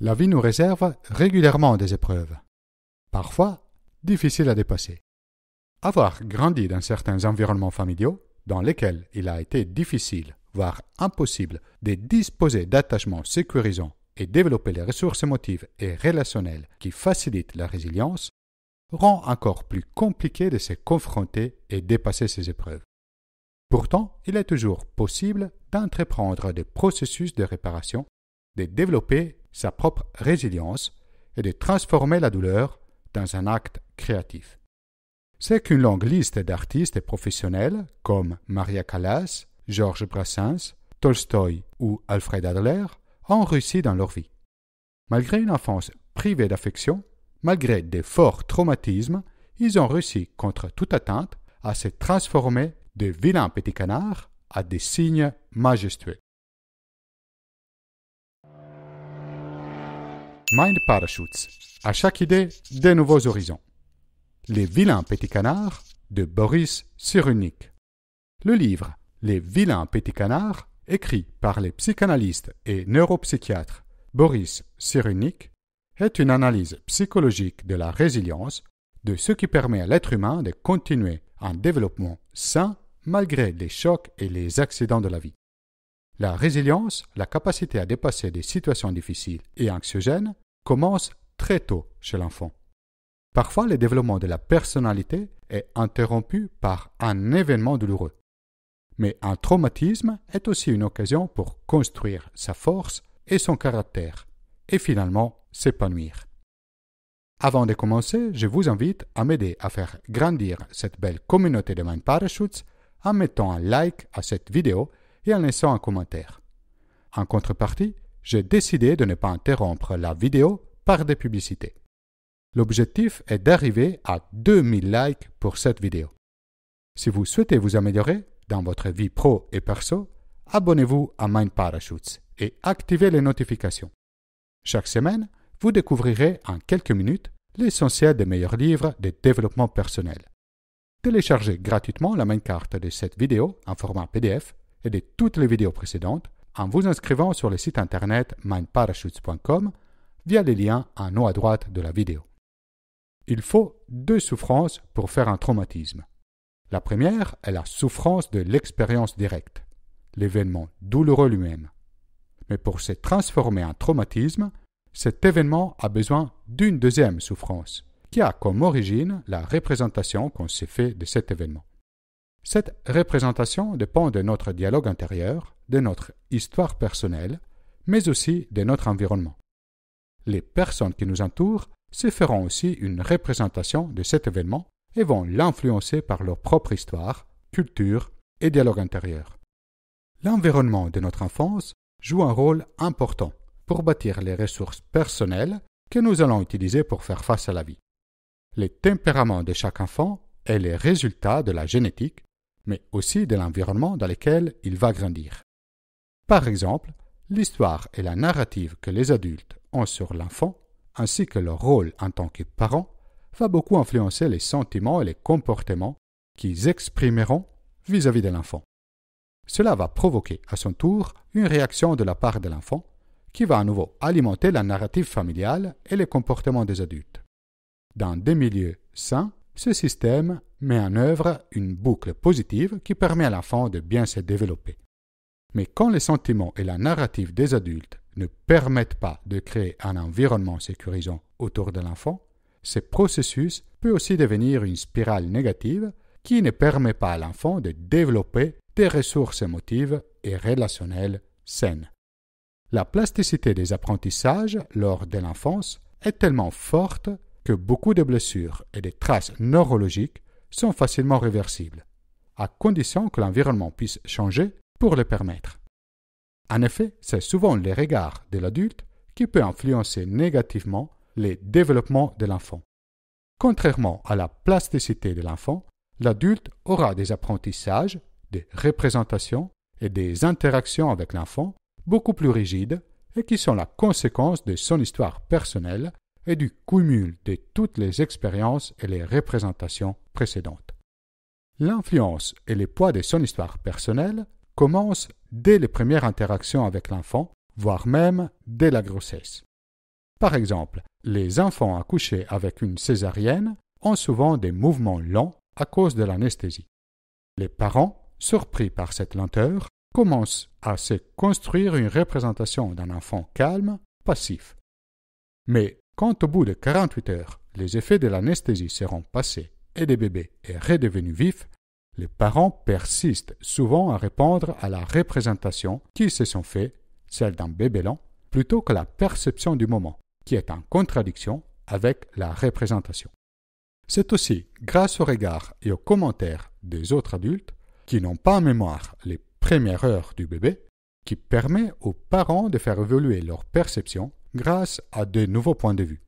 La vie nous réserve régulièrement des épreuves, parfois difficiles à dépasser. Avoir grandi dans certains environnements familiaux, dans lesquels il a été difficile, voire impossible, de disposer d'attachements sécurisants et développer les ressources émotives et relationnelles qui facilitent la résilience, rend encore plus compliqué de se confronter et dépasser ces épreuves. Pourtant, il est toujours possible d'entreprendre des processus de réparation, de développer sa propre résilience et de transformer la douleur dans un acte créatif. C'est qu'une longue liste d'artistes et professionnels comme Maria Callas, Georges Brassens, Tolstoï ou Alfred Adler ont réussi dans leur vie. Malgré une enfance privée d'affection, malgré des forts traumatismes, ils ont réussi, contre toute attente, à se transformer de vilains petits canards à des signes majestueux. Mind Parachutes. À chaque idée, des nouveaux horizons. Les vilains petits canards de Boris Cyrulnik. Le livre Les vilains petits canards, écrit par les psychanalystes et neuropsychiatres Boris Cyrulnik, est une analyse psychologique de la résilience, de ce qui permet à l'être humain de continuer un développement sain malgré les chocs et les accidents de la vie. La résilience, la capacité à dépasser des situations difficiles et anxiogènes, commence très tôt chez l'enfant. Parfois, le développement de la personnalité est interrompu par un événement douloureux. Mais un traumatisme est aussi une occasion pour construire sa force et son caractère, et finalement s'épanouir. Avant de commencer, je vous invite à m'aider à faire grandir cette belle communauté de Mind Parachutes en mettant un like à cette vidéo et en laissant un commentaire. En contrepartie, j'ai décidé de ne pas interrompre la vidéo par des publicités. L'objectif est d'arriver à 2000 likes pour cette vidéo. Si vous souhaitez vous améliorer dans votre vie pro et perso, abonnez-vous à Mind Parachutes et activez les notifications. Chaque semaine, vous découvrirez en quelques minutes l'essentiel des meilleurs livres de développement personnel. Téléchargez gratuitement la main carte de cette vidéo en format PDF et de toutes les vidéos précédentes en vous inscrivant sur le site internet mindparachutes.com via les liens en haut à droite de la vidéo. Il faut deux souffrances pour faire un traumatisme. La première est la souffrance de l'expérience directe, l'événement douloureux lui-même. Mais pour se transformer en traumatisme, cet événement a besoin d'une deuxième souffrance, qui a comme origine la représentation qu'on s'est fait de cet événement. Cette représentation dépend de notre dialogue intérieur, de notre histoire personnelle, mais aussi de notre environnement. Les personnes qui nous entourent se feront aussi une représentation de cet événement et vont l'influencer par leur propre histoire, culture et dialogue intérieur. L'environnement de notre enfance joue un rôle important pour bâtir les ressources personnelles que nous allons utiliser pour faire face à la vie. Les tempéraments de chaque enfant est le résultat de la génétique, mais aussi de l'environnement dans lequel il va grandir. Par exemple, l'histoire et la narrative que les adultes ont sur l'enfant, ainsi que leur rôle en tant que parents, va beaucoup influencer les sentiments et les comportements qu'ils exprimeront vis-à-vis de l'enfant. Cela va provoquer à son tour une réaction de la part de l'enfant qui va à nouveau alimenter la narrative familiale et les comportements des adultes. Dans des milieux sains, ce système met en œuvre une boucle positive qui permet à l'enfant de bien se développer. Mais quand les sentiments et la narrative des adultes ne permettent pas de créer un environnement sécurisant autour de l'enfant, ce processus peut aussi devenir une spirale négative qui ne permet pas à l'enfant de développer des ressources émotives et relationnelles saines. La plasticité des apprentissages lors de l'enfance est tellement forte que beaucoup de blessures et des traces neurologiques sont facilement réversibles, à condition que l'environnement puisse changer pour le permettre. En effet, c'est souvent le regard de l'adulte qui peut influencer négativement le développement de l'enfant. Contrairement à la plasticité de l'enfant, l'adulte aura des apprentissages, des représentations et des interactions avec l'enfant beaucoup plus rigides et qui sont la conséquence de son histoire personnelle et du cumul de toutes les expériences et les représentations précédentes. L'influence et le poids de son histoire personnelle commence dès les premières interactions avec l'enfant, voire même dès la grossesse. Par exemple, les enfants accouchés avec une césarienne ont souvent des mouvements lents à cause de l'anesthésie. Les parents, surpris par cette lenteur, commencent à se construire une représentation d'un enfant calme, passif. Mais quand au bout de 48 heures, les effets de l'anesthésie seront passés et le bébé est redevenu vif, les parents persistent souvent à répondre à la représentation qui se sont fait, celle d'un bébé lent, plutôt que la perception du moment, qui est en contradiction avec la représentation. C'est aussi grâce aux regards et aux commentaires des autres adultes, qui n'ont pas en mémoire les premières heures du bébé, qui permet aux parents de faire évoluer leur perception grâce à de nouveaux points de vue.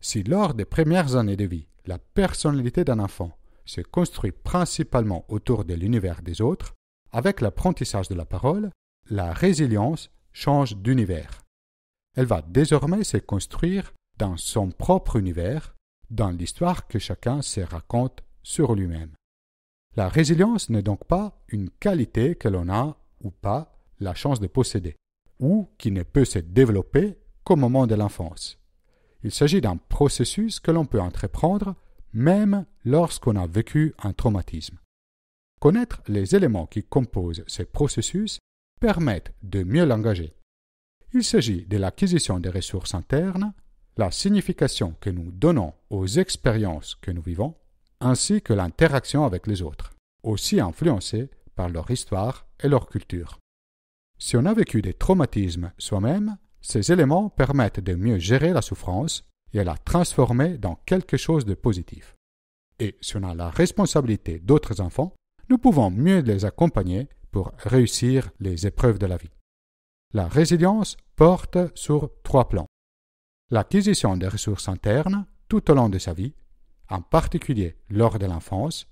Si lors des premières années de vie, la personnalité d'un enfant se construit principalement autour de l'univers des autres, avec l'apprentissage de la parole, la résilience change d'univers. Elle va désormais se construire dans son propre univers, dans l'histoire que chacun se raconte sur lui-même. La résilience n'est donc pas une qualité que l'on a ou pas la chance de posséder, ou qui ne peut se développer qu'au moment de l'enfance. Il s'agit d'un processus que l'on peut entreprendre même lorsqu'on a vécu un traumatisme. Connaître les éléments qui composent ces processus permettent de mieux l'engager. Il s'agit de l'acquisition des ressources internes, la signification que nous donnons aux expériences que nous vivons, ainsi que l'interaction avec les autres, aussi influencées par leur histoire et leur culture. Si on a vécu des traumatismes soi-même, ces éléments permettent de mieux gérer la souffrance et la transformer dans quelque chose de positif. Et si on a la responsabilité d'autres enfants, nous pouvons mieux les accompagner pour réussir les épreuves de la vie. La résilience porte sur trois plans. L'acquisition des ressources internes tout au long de sa vie, en particulier lors de l'enfance,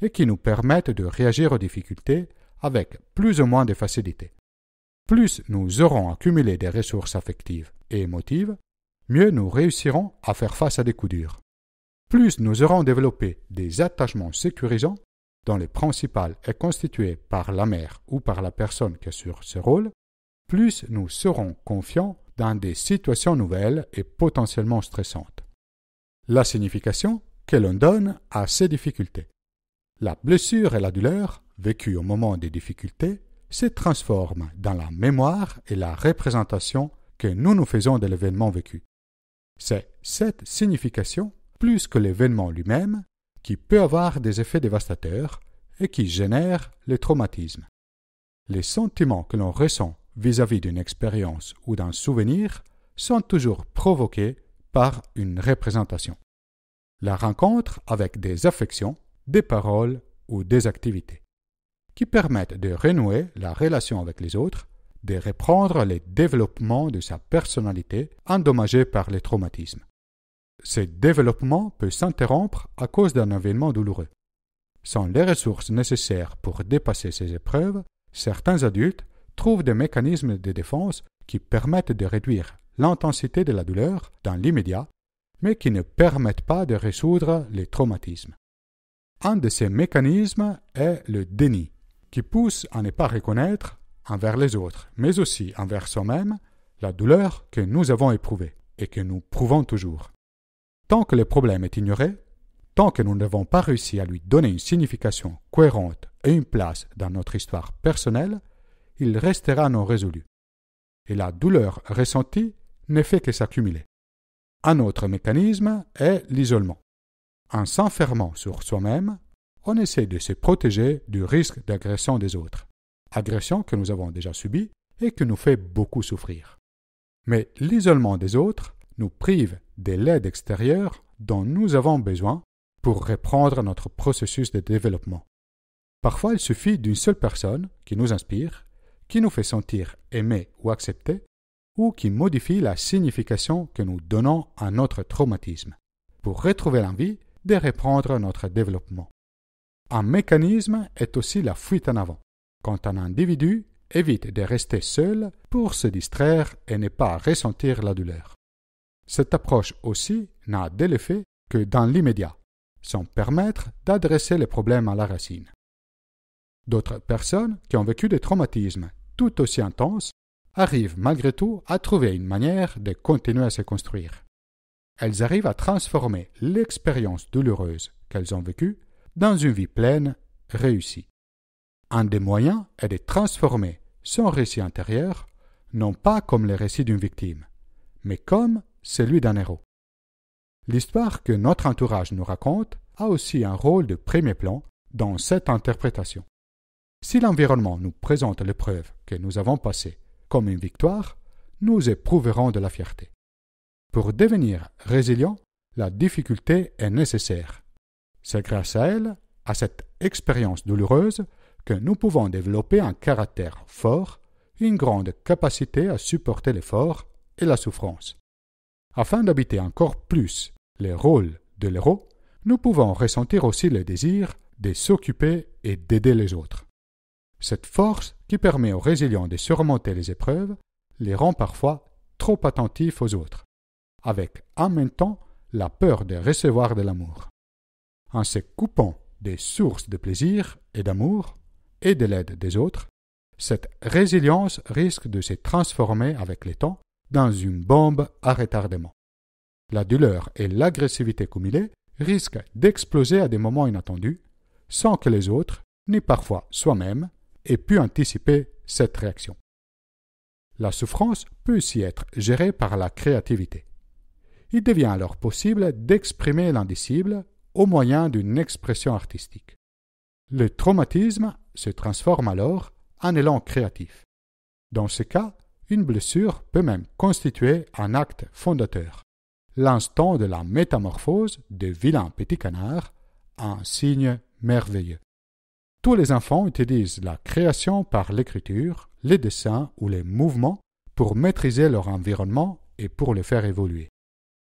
et qui nous permettent de réagir aux difficultés avec plus ou moins de facilité. Plus nous aurons accumulé des ressources affectives et émotives, mieux nous réussirons à faire face à des coups durs. Plus nous aurons développé des attachements sécurisants, dont le principal est constitué par la mère ou par la personne qui assure ce rôle, plus nous serons confiants dans des situations nouvelles et potentiellement stressantes. La signification que l'on donne à ces difficultés. La blessure et la douleur, vécues au moment des difficultés, se transforment dans la mémoire et la représentation que nous nous faisons de l'événement vécu. C'est cette signification, plus que l'événement lui-même, qui peut avoir des effets dévastateurs et qui génère les traumatismes. Les sentiments que l'on ressent vis-à-vis d'une expérience ou d'un souvenir sont toujours provoqués par une représentation. La rencontre avec des affections, des paroles ou des activités qui permettent de renouer la relation avec les autres de reprendre les développements de sa personnalité endommagée par les traumatismes. Ce développement peut s'interrompre à cause d'un événement douloureux. Sans les ressources nécessaires pour dépasser ces épreuves, certains adultes trouvent des mécanismes de défense qui permettent de réduire l'intensité de la douleur dans l'immédiat, mais qui ne permettent pas de résoudre les traumatismes. Un de ces mécanismes est le déni, qui pousse à ne pas reconnaître envers les autres, mais aussi envers soi-même, la douleur que nous avons éprouvée et que nous prouvons toujours. Tant que le problème est ignoré, tant que nous n'avons pas réussi à lui donner une signification cohérente et une place dans notre histoire personnelle, il restera non résolu. Et la douleur ressentie ne fait que s'accumuler. Un autre mécanisme est l'isolement. En s'enfermant sur soi-même, on essaie de se protéger du risque d'agression des autres agression que nous avons déjà subie et qui nous fait beaucoup souffrir. Mais l'isolement des autres nous prive de l'aide extérieure dont nous avons besoin pour reprendre notre processus de développement. Parfois, il suffit d'une seule personne qui nous inspire, qui nous fait sentir aimé ou accepté, ou qui modifie la signification que nous donnons à notre traumatisme, pour retrouver l'envie de reprendre notre développement. Un mécanisme est aussi la fuite en avant. Quand un individu évite de rester seul pour se distraire et ne pas ressentir la douleur. Cette approche aussi n'a d'effet que dans l'immédiat, sans permettre d'adresser les problèmes à la racine. D'autres personnes qui ont vécu des traumatismes tout aussi intenses arrivent malgré tout à trouver une manière de continuer à se construire. Elles arrivent à transformer l'expérience douloureuse qu'elles ont vécue dans une vie pleine, réussie. Un des moyens est de transformer son récit intérieur, non pas comme le récit d'une victime, mais comme celui d'un héros. L'histoire que notre entourage nous raconte a aussi un rôle de premier plan dans cette interprétation. Si l'environnement nous présente l'épreuve que nous avons passée comme une victoire, nous éprouverons de la fierté. Pour devenir résilient, la difficulté est nécessaire. C'est grâce à elle, à cette expérience douloureuse, nous pouvons développer un caractère fort, une grande capacité à supporter l'effort et la souffrance. Afin d'habiter encore plus les rôles de l'héros, nous pouvons ressentir aussi le désir de s'occuper et d'aider les autres. Cette force qui permet aux résilients de surmonter les épreuves les rend parfois trop attentifs aux autres, avec en même temps la peur de recevoir de l'amour. En se coupant des sources de plaisir et d'amour, et de l'aide des autres, cette résilience risque de se transformer avec le temps dans une bombe à retardement. La douleur et l'agressivité cumulées risquent d'exploser à des moments inattendus, sans que les autres, ni parfois soi-même, aient pu anticiper cette réaction. La souffrance peut aussi être gérée par la créativité. Il devient alors possible d'exprimer l'indicible au moyen d'une expression artistique. Le traumatisme se transforme alors en élan créatif. Dans ce cas, une blessure peut même constituer un acte fondateur. L'instant de la métamorphose de vilain petit canard un signe merveilleux. Tous les enfants utilisent la création par l'écriture, les dessins ou les mouvements pour maîtriser leur environnement et pour le faire évoluer.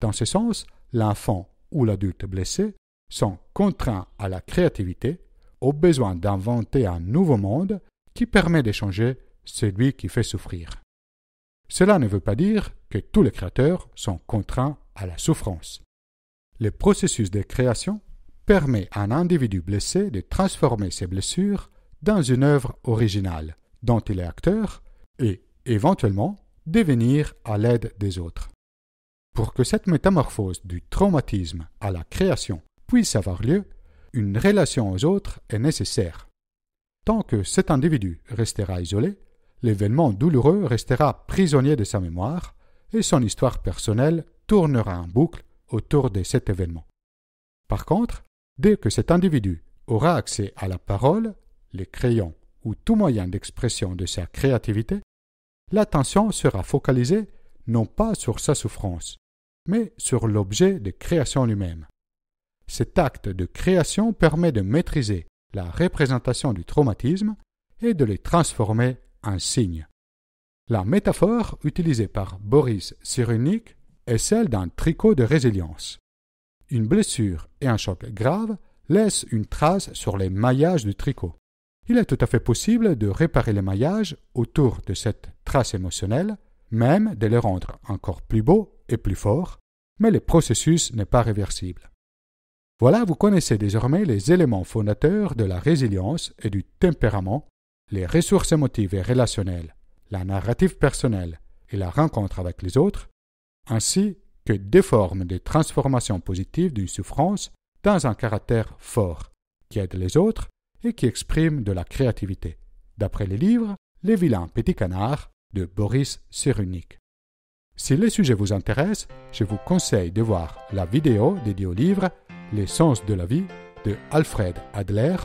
Dans ce sens, l'enfant ou l'adulte blessé sont contraints à la créativité au besoin d'inventer un nouveau monde qui permet d'échanger celui qui fait souffrir. Cela ne veut pas dire que tous les créateurs sont contraints à la souffrance. Le processus de création permet à un individu blessé de transformer ses blessures dans une œuvre originale dont il est acteur et, éventuellement, devenir à l'aide des autres. Pour que cette métamorphose du traumatisme à la création puisse avoir lieu, une relation aux autres est nécessaire. Tant que cet individu restera isolé, l'événement douloureux restera prisonnier de sa mémoire et son histoire personnelle tournera en boucle autour de cet événement. Par contre, dès que cet individu aura accès à la parole, les crayons ou tout moyen d'expression de sa créativité, l'attention sera focalisée non pas sur sa souffrance, mais sur l'objet de création lui-même. Cet acte de création permet de maîtriser la représentation du traumatisme et de les transformer en signes. La métaphore utilisée par Boris Cyrulnik est celle d'un tricot de résilience. Une blessure et un choc grave laissent une trace sur les maillages du tricot. Il est tout à fait possible de réparer les maillages autour de cette trace émotionnelle, même de les rendre encore plus beaux et plus forts, mais le processus n'est pas réversible. Voilà, vous connaissez désormais les éléments fondateurs de la résilience et du tempérament, les ressources émotives et relationnelles, la narrative personnelle et la rencontre avec les autres, ainsi que des formes de transformation positive d'une souffrance dans un caractère fort, qui aide les autres et qui exprime de la créativité, d'après les livres Les vilains petits canards de Boris Cyrulnik. Si le sujet vous intéresse, je vous conseille de voir la vidéo dédiée au livre les sens de la vie de Alfred Adler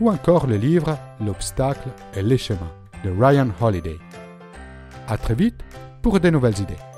ou encore le livre L'obstacle et les chemins de Ryan Holiday. À très vite pour de nouvelles idées.